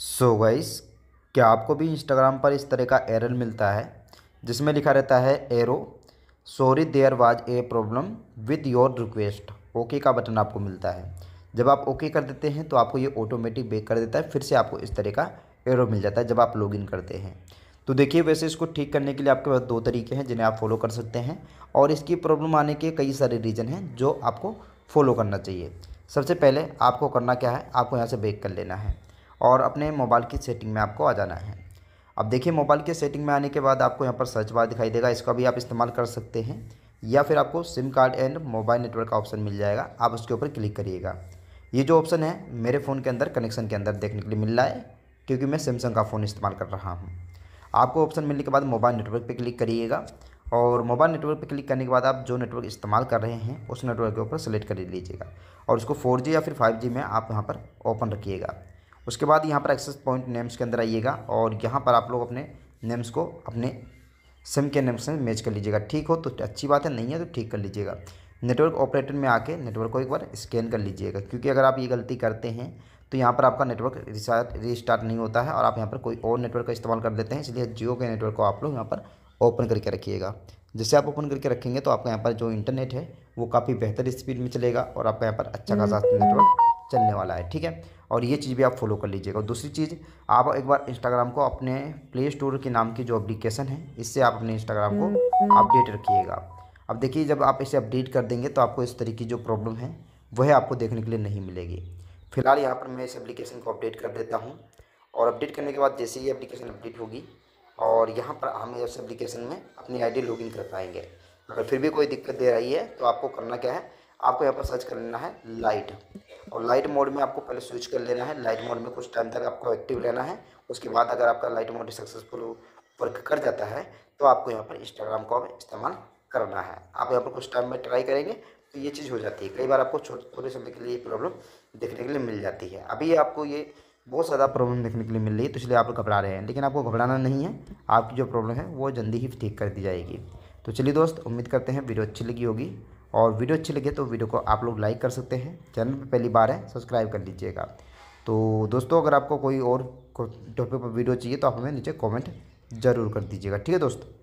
सो so guys क्या आपको भी इंस्टाग्राम पर इस तरह का एरर मिलता है जिसमें लिखा रहता है error sorry there was a problem with your request okay का बटन आपको मिलता है जब आप ओके okay कर देते हैं तो आपको ये ऑटोमेटिक बेक कर देता है फिर से आपको इस तरह का एरो मिल जाता है जब आप लॉग करते हैं तो देखिए वैसे इसको ठीक करने के लिए आपके पास दो तरीके हैं जिन्हें आप फॉलो कर सकते हैं और इसकी प्रॉब्लम आने के कई सारे रीज़न हैं जो आपको फॉलो करना चाहिए सबसे पहले आपको करना क्या है आपको यहाँ से बेक कर लेना है और अपने मोबाइल की सेटिंग में आपको आ जाना है अब देखिए मोबाइल के सेटिंग में आने के बाद आपको यहाँ पर सर्च बार दिखाई देगा इसका भी आप इस्तेमाल कर सकते हैं या फिर आपको SIM card and mobile network का ऑप्शन मिल जाएगा आप उसके ऊपर क्लिक करिएगा ये जो ऑप्शन है मेरे फ़ोन के अंदर कनेक्शन के अंदर देखने के लिए मिल रहा है क्योंकि मैं सैमसंग का फ़ोन इस्तेमाल कर रहा हूँ आपको ऑप्शन मिलने के बाद मोबाइल नेटवर्क पर क्लिक करिएगा और मोबाइल नेटवर्क पर क्लिक करने के बाद आप जो नेटवर्क इस्तेमाल कर रहे हैं उस नेटवर्क के ऊपर सेलेक्ट कर लीजिएगा और उसको फोर या फिर फाइव में आप यहाँ पर ओपन रखिएगा उसके बाद यहाँ पर एक्सेस पॉइंट नेम्स के अंदर आइएगा और यहाँ पर आप लोग अपने नेम्स को अपने सिम के नेम्स में मैच कर लीजिएगा ठीक हो तो अच्छी बात है नहीं है तो ठीक कर लीजिएगा नेटवर्क ऑपरेटर में आके नेटवर्क को एक बार स्कैन कर लीजिएगा क्योंकि अगर आप ये गलती करते हैं तो यहाँ पर आपका नेटवर्क रिस्टार्ट रिस्टार्ट नहीं होता है और आप यहाँ पर कोई और नेटवर्क का इस्तेमाल कर देते हैं इसलिए जियो के नेटवर्क को आप लोग यहाँ पर ओपन करके रखिएगा जैसे आप ओपन करके रखेंगे तो आपका यहाँ पर जो इंटरनेट है वो काफ़ी बेहतर स्पीड में चलेगा और आपका यहाँ पर अच्छा खासा नेटवर्क चलने वाला है ठीक है और ये चीज़ भी आप फॉलो कर लीजिएगा दूसरी चीज़ आप एक बार इंस्टाग्राम को अपने प्ले स्टोर के नाम की जो अप्लीकेशन है इससे आप अपने इंस्टाग्राम को अपडेट हम्म, हम्म। रखिएगा अब देखिए जब आप इसे अपडेट कर देंगे तो आपको इस तरह की जो प्रॉब्लम है वह आपको देखने के लिए नहीं मिलेगी फिलहाल यहाँ पर मैं इस एप्लीकेशन को अपडेट कर देता हूँ और अपडेट करने के बाद जैसे ही एप्लीकेशन अपडेट होगी और यहाँ पर हम इस एप्लीकेशन में अपनी आईडी लॉगिन कर पाएंगे अगर फिर भी कोई दिक्कत दे रही है तो आपको करना क्या है आपको यहाँ पर सर्च कर लेना है लाइट और लाइट मोड में आपको पहले स्विच कर लेना है लाइट मोड में कुछ टाइम तक आपको एक्टिव रहना है उसके बाद अगर आपका लाइट मोड सक्सेसफुल वर्क कर जाता है तो आपको यहाँ पर इंस्टाग्राम को इस्तेमाल करना है आप यहाँ पर कुछ टाइम में ट्राई करेंगे तो ये चीज़ हो जाती है कई बार आपको छोटे थोड़े समय के लिए ये प्रॉब्लम देखने के लिए मिल जाती है अभी आपको ये बहुत ज़्यादा प्रॉब्लम देखने के लिए मिल रही है तो इसलिए आप घबरा रहे हैं लेकिन आपको घबराना नहीं है आपकी जो प्रॉब्लम है वो जल्दी ही ठीक कर दी जाएगी तो चलिए दोस्त उम्मीद करते हैं वीडियो अच्छी लगी होगी और वीडियो अच्छी लगे तो वीडियो को आप लोग लाइक कर सकते हैं चैनल पर पहली बार है सब्सक्राइब कर लीजिएगा तो दोस्तों अगर आपको कोई और टॉपिक पर वीडियो चाहिए तो आप हमें नीचे कॉमेंट ज़रूर कर दीजिएगा ठीक है दोस्तों